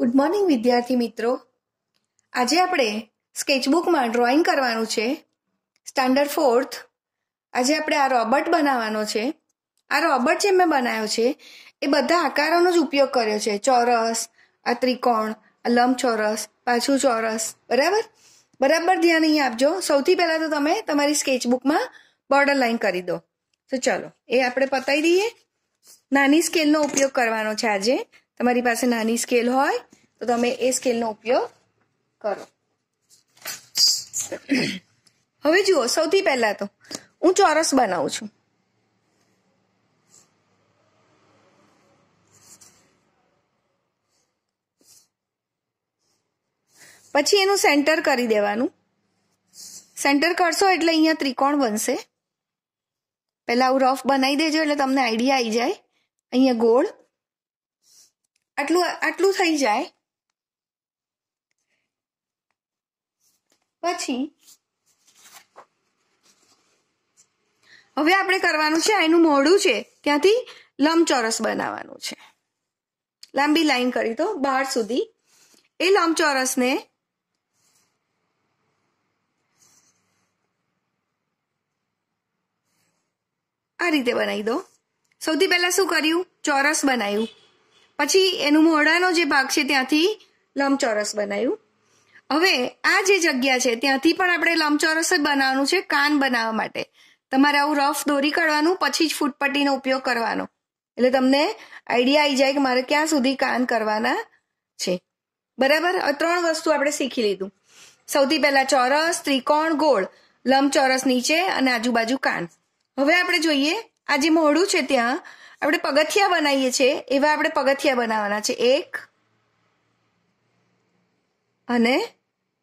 good morning વિદ્યાર્થી મિત્રો આજે આપણે સ્કેચબુકમાં ડ્રોઈંગ કરવાનું છે સ્ટાન્ડર્ડ ફોર્થ આજે આપણે આ રોબર્ટ બનાવવાનો છે આ રોબર્ટ જે મેં બનાવ્યો છે એ બધા આકારોનો જ ઉપયોગ કર્યો છે ચોરસ આ ત્રિકોણ આ લંબચોરસ પાછું ચોરસ બરાબર બરાબર ધ્યાન અહીં આપજો સૌથી પહેલાં તો તમે તમારી સ્કેચબુકમાં બોર્ડર લાઇન કરી દો તો ચલો એ આપણે પતાવી દઈએ નાની સ્કેલનો ઉપયોગ કરવાનો છે આજે તમારી પાસે નાની સ્કેલ હોય તો તમે એ સ્કેલનો ઉપયોગ કરો હવે જુઓ સૌથી પહેલા તો હું ચોરસ બનાવું છું પછી એનું સેન્ટર કરી દેવાનું સેન્ટર કરશો એટલે અહીંયા ત્રિકોણ બનશે પહેલાં આવું રફ બનાવી દેજો એટલે તમને આઈડિયા આવી જાય અહીંયા ગોળ આટલું આટલું થઈ જાય પછી હવે આપણે કરવાનું છે એનું મોડું છે ત્યાંથી લંબચોરસ બનાવવાનું છે લાંબી લાઈન કરી તો બહાર સુધી એ લંબચોરસને આ રીતે બનાવી દો સૌથી પહેલા શું કર્યું ચોરસ બનાવ્યું પછી એનું મોઢાનો જે ભાગ છે ત્યાંથી લંબચોરસ બનાવ્યું હવે આ જે જગ્યા છે ત્યાંથી પણ આપણે લંબચોરસ જ બનાવવાનું છે કાન બનાવવા માટે તમારે આવું રફ દોરી કાઢવાનું પછી જ ફૂટપટ્ટીનો ઉપયોગ કરવાનો એટલે તમને આઈડિયા આવી જાય કે મારે ક્યાં સુધી કાન કરવાના છે બરાબર ત્રણ વસ્તુ આપણે શીખી લીધું સૌથી પહેલા ચોરસ ત્રિકોણ ગોળ લંબચોરસ નીચે અને આજુબાજુ કાન હવે આપણે જોઈએ આ જે મોઢું છે ત્યાં આપણે પગથિયા બનાવીએ છીએ એવા આપણે પગથિયા બનાવવાના છે એક અને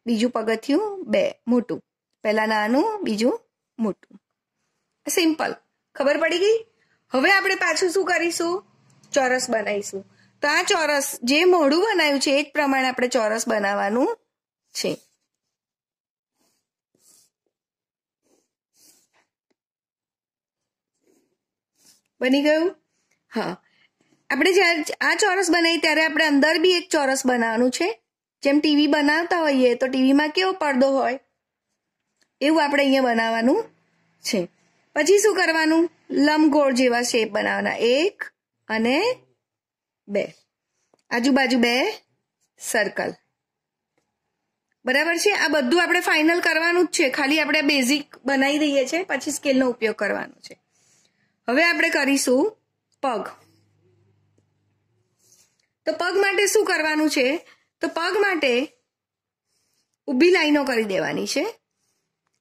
બીજું પગથિયું બે મોટું પહેલા નાનું બીજું મોટું સિમ્પલ ખબર પડી ગઈ હવે આપણે પાછું શું કરીશું ચોરસ બનાવીશું તો આ ચોરસ જે મોઢું બનાવ્યું છે એ જ પ્રમાણે આપણે ચોરસ બનાવવાનું છે બની ગયું હા આપણે જ્યારે આ ચોરસ બનાવી ત્યારે આપણે અંદર બી એક ચોરસ બનાવવાનું છે જેમ ટીવી બનાવતા હોઈએ તો ટીવીમાં કેવો પડદો હોય એવું આપણે અહીંયા બનાવવાનું છે પછી શું કરવાનું લંબગોળ જેવા શેપ બનાવવાના એક અને બે આજુબાજુ બે સર્કલ બરાબર છે આ બધું આપણે ફાઇનલ કરવાનું જ છે ખાલી આપણે બેઝિક બનાવી દઈએ છીએ પછી સ્કેલનો ઉપયોગ કરવાનો છે હવે આપણે કરીશું પગ તો પગ માટે શું કરવાનું છે તો પગ માટે ઊભી લાઈનો કરી દેવાની છે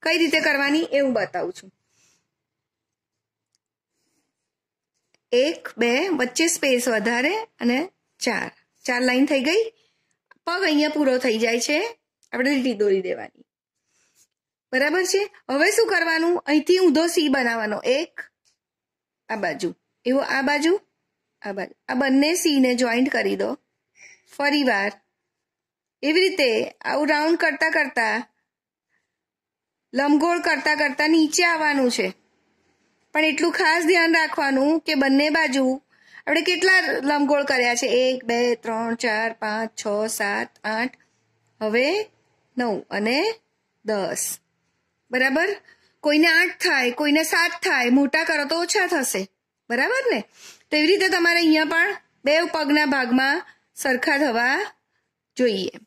કઈ રીતે કરવાની એ હું બતાવું છું એક બે વચ્ચે સ્પેસ વધારે અને ચાર ચાર લાઈન થઈ ગઈ પગ અહીંયા પૂરો થઈ જાય છે આપણે લીટી દોરી દેવાની બરાબર છે હવે શું કરવાનું અહીંથી ઊંધો સી બનાવવાનો એક આ બાજુ એવો આ બાજુ આ બાજુ આ બંને સીને જોઈન્ટ કરી દો ફરીવાર એવી રીતે આવું રાઉન્ડ કરતાં કરતાં લંબગોળ કરતાં કરતાં નીચે આવવાનું છે પણ એટલું ખાસ ધ્યાન રાખવાનું કે બંને બાજુ આપણે કેટલા લંબગોળ કર્યા છે એક બે ત્રણ ચાર પાંચ છ સાત આઠ હવે નવ અને દસ બરાબર કોઈને આઠ થાય કોઈને સાત થાય મોટા કરો તો ઓછા થશે બરાબર ને તો એવી રીતે તમારે અહીંયા પણ બે પગના ભાગમાં સરખા થવા જોઈએ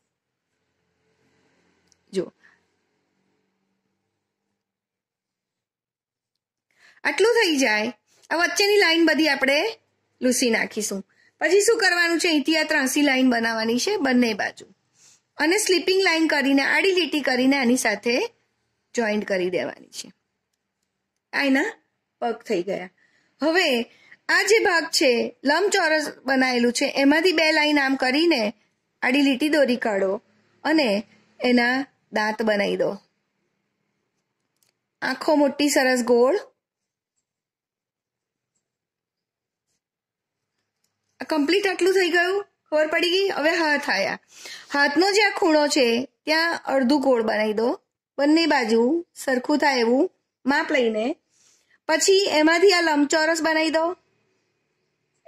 જો આટલું થઈ જાય આ વચ્ચેની લાઈન બધી આપણે લૂસી નાખીશું પછી શું કરવાનું છે અહીંથી આ ત્રાંસી લાઈન બનાવવાની છે બંને બાજુ અને સ્લીપિંગ લાઈન કરીને આડી લીટી કરીને આની સાથે જોઈન્ટ કરી દેવાની છે આ પગ થઈ ગયા હવે આ જે ભાગ છે લંબચોરસ બનાવેલું છે એમાંથી બે લાઈન આમ કરીને આડી લીટી દોરી કાઢો અને એના દાંત બનાવી દો આંખો મોટી સરસ ગોળ કમ્પ્લીટ આટલું થઈ ગયું ખબર પડી ગઈ હવે હાથ આયા હાથનો જે આ ખૂણો છે ત્યાં અડધું ગોળ બનાવી દો બંને બાજુ સરખું થાય એવું માપ લઈને પછી એમાંથી આ લંબચોરસ બનાવી દો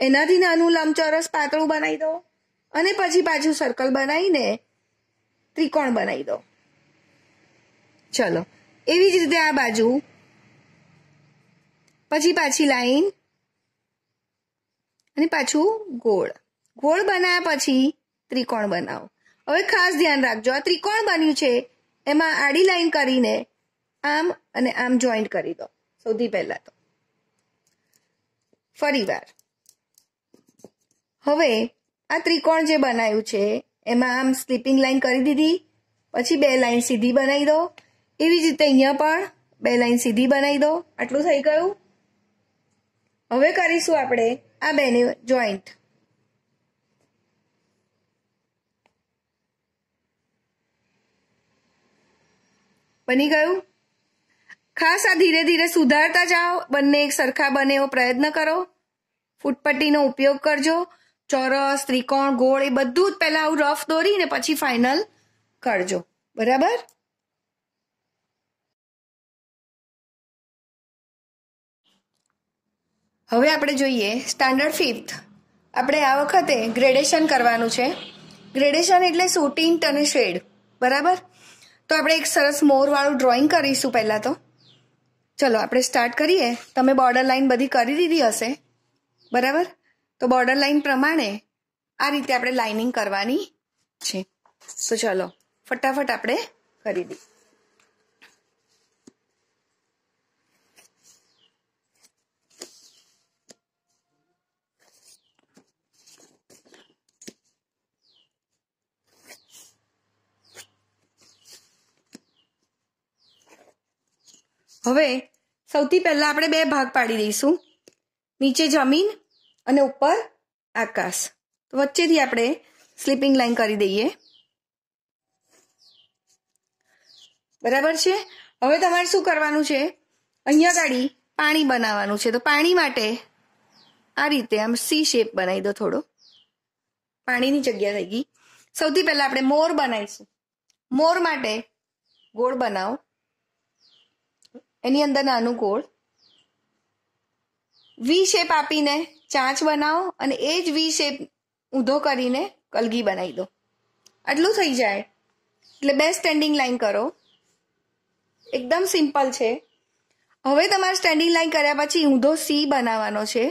એનાથી નાનું લંબચોરસ પાતળું બનાવી દો અને પછી પાછું સર્કલ બનાવીને ત્રિકોણ બનાવી દો ચલો એવી જ રીતે આ બાજુ પછી પાછી લાઈન અને પાછું ગોળ ગોળ બનાવ્યા પછી ત્રિકોણ બનાવો હવે ખાસ ધ્યાન રાખજો આ ત્રિકોણ બન્યું છે એમાં આડી લાઈન કરીને આમ અને આમ જોઈન્ટ કરી દો સૌથી પહેલા તો ફરીવાર હવે આ ત્રિકોણ જે બનાવ્યું છે એમાં આમ સ્લીપિંગ લાઇન કરી દીધી પછી બે લાઇન સીધી બનાવી દો એવી જ રીતે અહીંયા પણ બે લાઇન સીધી બનાવી દો આટલું થઈ ગયું હવે કરીશું આપણે આ બેને જોઈન્ટ બની ગયું ખાસ આ ધીરે ધીરે સુધારતા જાઓ બંને એક સરખા બને એવો પ્રયત્ન કરો ફૂટપટ્ટીનો ઉપયોગ કરજો ચોરસ ત્રિકોણ ગોળ એ બધું જ પહેલાં આવું રફ દોરીને પછી ફાઇનલ કરજો બરાબર હવે આપણે જોઈએ સ્ટાન્ડર્ડ ફિફ્થ આપણે આ વખતે ગ્રેડેશન કરવાનું છે ગ્રેડેશન એટલે સોટિંટ અને શેડ બરાબર તો આપણે એક સરસ મોરવાળું ડ્રોઈંગ કરીશું પહેલાં તો ચલો આપણે સ્ટાર્ટ કરીએ તમે બોર્ડર લાઈન બધી કરી દીધી હશે બરાબર તો બોર્ડર લાઈન પ્રમાણે આ રીતે આપણે લાઇનિંગ કરવાની છે તો ચલો ફટાફટ આપણે કરી દઈએ હવે સૌથી પહેલાં આપણે બે ભાગ પાડી દઈશું નીચે જમીન અને ઉપર આકાશ તો વચ્ચેથી આપણે સ્લીપિંગ લાઈન કરી દઈએ બરાબર છે હવે તમારે શું કરવાનું છે અહીંયા ગાડી પાણી બનાવવાનું છે તો પાણી માટે આ રીતે આમ સી શેપ બનાવી દો થોડો પાણીની જગ્યા થઈ ગઈ સૌથી પહેલા આપણે મોર બનાવીશું મોર માટે ગોળ બનાવો એની અંદર નાનું ગોળ વી શેપ આપીને ચાંચ બનાવો અને એ જ વી શેપ ઊંધો કરીને કલગી બનાવી દો આટલું થઈ જાય એટલે બે સ્ટેન્ડિંગ લાઇન કરો એકદમ સિમ્પલ છે હવે તમારે સ્ટેન્ડિંગ લાઇન કર્યા પછી ઊંધો સી બનાવવાનો છે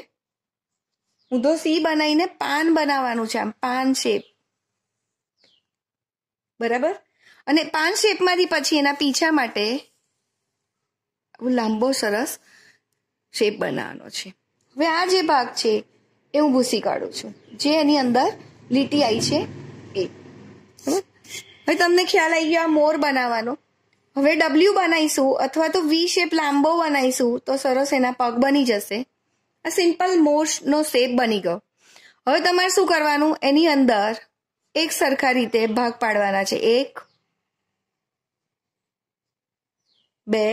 ઊંધો સી બનાવીને પાન બનાવવાનું છે આમ પાન શેપ બરાબર અને પાન શેપમાંથી પછી એના પીછા માટે લાંબો સરસ શેપ બનાવવાનો છે હવે આ જે ભાગ છે એ હું ભૂસી કાઢું છું જે એની અંદર લીટી આવી છે એ હવે તમને ખ્યાલ આવી ગયો આ મોર બનાવવાનો હવે ડબલ્યુ બનાવીશું અથવા તો વી શેપ લાંબો બનાવીશું તો સરસ એના પગ બની જશે આ સિમ્પલ મોરનો શેપ બની ગયો હવે તમારે શું કરવાનું એની અંદર એક સરખા રીતે ભાગ પાડવાના છે એક બે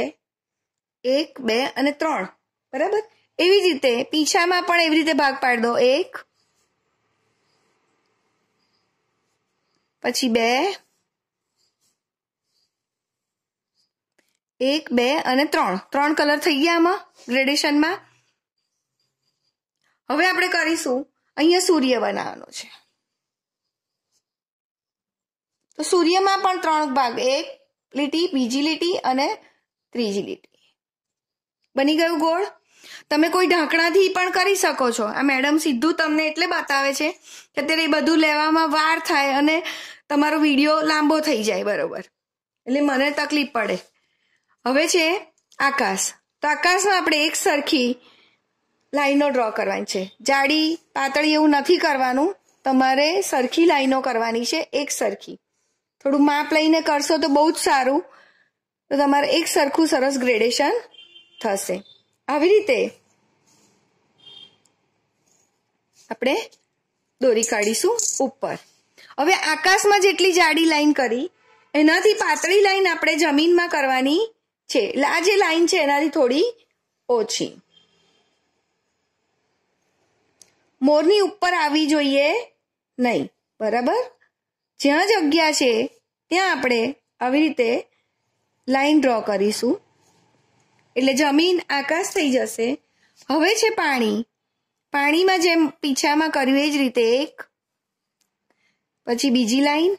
એક બે અને ત્રણ બરાબર એવી જ રીતે પીછામાં પણ એવી રીતે ભાગ પાડી દો એક પછી બે એક બે અને ત્રણ ત્રણ કલર થઈ ગયા આમાં ગ્રેડેશનમાં હવે આપણે કરીશું અહીંયા સૂર્ય બનાવવાનો છે તો સૂર્યમાં પણ ત્રણ ભાગ એક લીટી બીજી લીટી અને ત્રીજી લીટી બની ગયું ગોળ તમે કોઈ ઢાંકણાથી પણ કરી શકો છો આ મેડમ સીધું તમને એટલે બતાવે છે કે અત્યારે એ બધું લેવામાં વાર થાય અને તમારો વિડીયો લાંબો થઈ જાય બરોબર એટલે મને તકલીફ પડે હવે છે આકાશ તો આકાશમાં આપણે એક સરખી લાઈનો ડ્રો કરવાની છે જાડી પાતળી એવું નથી કરવાનું તમારે સરખી લાઈનો કરવાની છે એક સરખી થોડું માપ લઈને કરશો તો બહુ જ સારું તો તમારે એક સરખું સરસ ગ્રેડેશન થશે આવી રીતે આપણે દોરી કાઢીશું ઉપર હવે આકાશમાં જેટલી જાડી લાઈન કરી એનાથી પાતળી લાઈન આપણે જમીનમાં કરવાની છે આ જે લાઈન છે એનાથી થોડી ઓછી મોરની ઉપર આવી જોઈએ નહીં બરાબર જ્યાં જગ્યા છે ત્યાં આપણે આવી રીતે લાઈન ડ્રો કરીશું એટલે જમીન આકાશ થઈ જશે હવે છે પાણી પાણીમાં જેમ પીછામાં કર્યું એ જ રીતે એક પછી બીજી લાઈન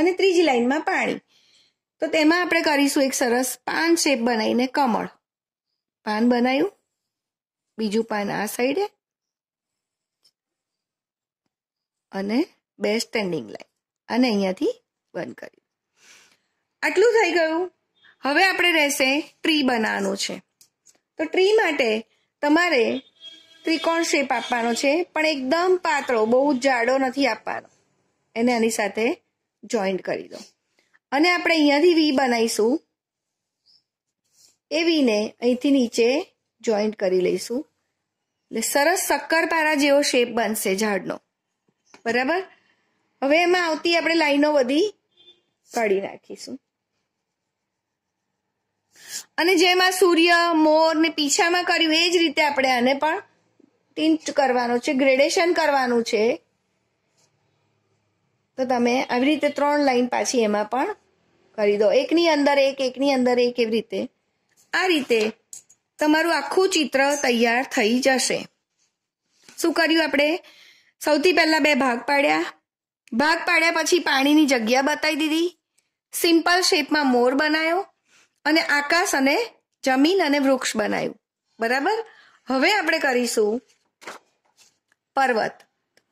અને ત્રીજી લાઈનમાં પાણી તો તેમાં આપણે કરીશું એક સરસ પાન શેપ બનાવીને કમળ પાન બનાવ્યું બીજું પાન આ સાઈડે અને બે સ્ટેન્ડિંગ લાઈન અને અહીંયાથી બંધ કર્યું આટલું થઈ ગયું હવે આપણે રહેશે ટ્રી બનાવવાનું છે તો ટ્રી માટે તમારે ત્રિકોણ શેપ આપવાનો છે પણ એકદમ પાતળો બહુ જાડો નથી આપવાનો એને આની સાથે જોઈન્ટ કરી દો અને આપણે અહીંયાથી વી બનાવીશું એ વીને અહીંથી નીચે જોઈન્ટ કરી લઈશું એટલે સરસ શક્કરપારા જેવો શેપ બનશે ઝાડનો બરાબર હવે એમાં આવતી આપણે લાઈનો બધી કાઢી નાખીશું અને જેમાં સૂર્ય મોર ને પીછામાં કર્યું એ જ રીતે આપણે આને પણ ટિન્ટ કરવાનું છે ગ્રેડેશન કરવાનું છે તો તમે આવી રીતે ત્રણ લાઈન પાછી એમાં પણ કરી દો એકની અંદર એક એકની અંદર એક એવી રીતે આ રીતે તમારું આખું ચિત્ર તૈયાર થઈ જશે શું કર્યું આપણે સૌથી પહેલા બે ભાગ પાડ્યા ભાગ પાડ્યા પછી પાણીની જગ્યા બતાવી દીધી સિમ્પલ શેપમાં મોર બનાવ્યો અને આકાશ અને જમીન અને વૃક્ષ બનાવ્યું બરાબર હવે આપણે કરીશું પર્વત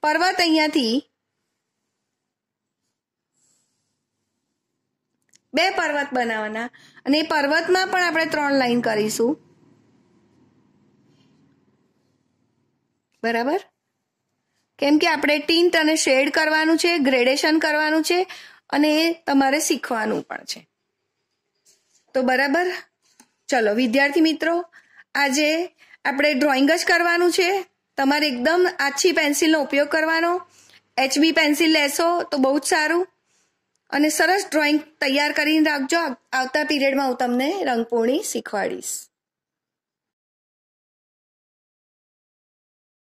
પર્વત અહીંયાથી બે પર્વત બનાવવાના અને એ પર્વતમાં પણ આપણે ત્રણ લાઈન કરીશું બરાબર કેમ કે આપણે ટીન્ટ અને શેડ કરવાનું છે ગ્રેડેશન કરવાનું છે અને એ તમારે શીખવાનું પણ છે તો બરાબર ચલો વિદ્યાર્થી મિત્રો આજે આપણે ડ્રોઈંગ જ કરવાનું છે તમારે એકદમ આછી પેન્સિલનો ઉપયોગ કરવાનો એચબી પેન્સિલ લેશો તો બહુ જ સારું અને સરસ ડ્રોઈંગ તૈયાર કરીને રાખજો આવતા પીરિયડમાં હું તમને રંગપોણી શીખવાડીશ